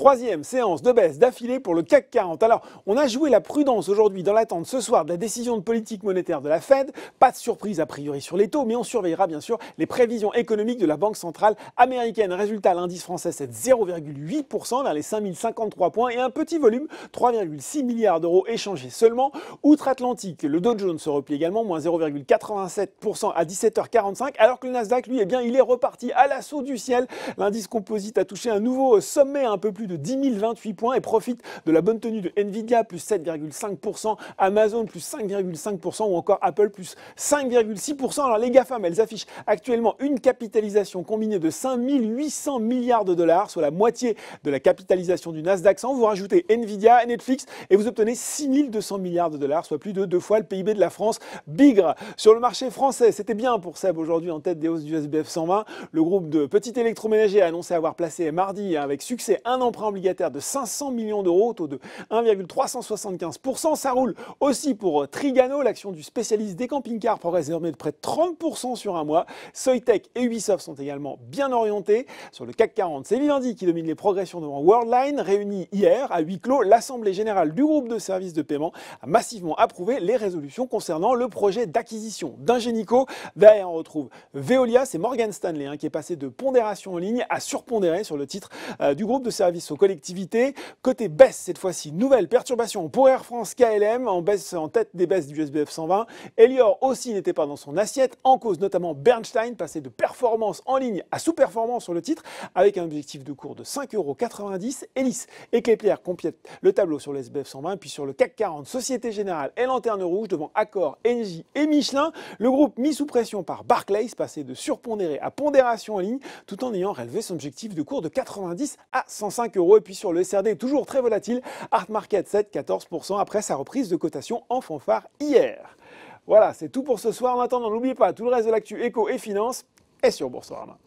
Troisième séance de baisse d'affilée pour le CAC 40. Alors, on a joué la prudence aujourd'hui dans l'attente ce soir de la décision de politique monétaire de la Fed. Pas de surprise a priori sur les taux, mais on surveillera bien sûr les prévisions économiques de la Banque centrale américaine. Résultat, l'indice français c'est 0,8% vers les 5053 points et un petit volume, 3,6 milliards d'euros échangés seulement. Outre-Atlantique, le Dow Jones se replie également, moins 0,87% à 17h45, alors que le Nasdaq, lui, eh bien, il est reparti à l'assaut du ciel. L'indice composite a touché un nouveau sommet un peu plus de 10 028 points et profite de la bonne tenue de Nvidia plus 7,5%, Amazon plus 5,5% ou encore Apple plus 5,6%. Alors les GAFAM, elles affichent actuellement une capitalisation combinée de 5 800 milliards de dollars, soit la moitié de la capitalisation du Nasdaq Sans Vous rajoutez Nvidia, et Netflix et vous obtenez 6 200 milliards de dollars, soit plus de deux fois le PIB de la France. Bigre sur le marché français, c'était bien pour Seb aujourd'hui en tête des hausses du SBF 120. Le groupe de petits électroménagers a annoncé avoir placé mardi avec succès un emprunt obligataire de 500 millions d'euros, taux de 1,375%. Ça roule aussi pour euh, Trigano, l'action du spécialiste des camping-cars progresse désormais de près de 30% sur un mois. Soitec et Ubisoft sont également bien orientés. Sur le CAC 40, c'est Vivendi qui domine les progressions devant Worldline, réunis hier à huis clos. L'Assemblée générale du groupe de services de paiement a massivement approuvé les résolutions concernant le projet d'acquisition d'Ingenico. Derrière, on retrouve Veolia, c'est Morgan Stanley hein, qui est passé de pondération en ligne à surpondérer sur le titre euh, du groupe de services aux collectivités. Côté baisse, cette fois-ci, nouvelle perturbation pour Air France KLM en baisse en tête des baisses du SBF 120. Elior aussi n'était pas dans son assiette, en cause notamment Bernstein, passé de performance en ligne à sous-performance sur le titre, avec un objectif de cours de 5,90€. Elis et Kepler complètent le tableau sur le SBF 120, puis sur le CAC 40, Société Générale et Lanterne Rouge devant Accor, Engie et Michelin. Le groupe mis sous pression par Barclays, passé de surpondéré à pondération en ligne, tout en ayant relevé son objectif de cours de 90 à 150. Et puis sur le SRD, toujours très volatile, Art Market 7, 14% après sa reprise de cotation en fanfare hier. Voilà, c'est tout pour ce soir. En attendant, n'oubliez pas, tout le reste de l'actu éco et finance est sur Boursorama.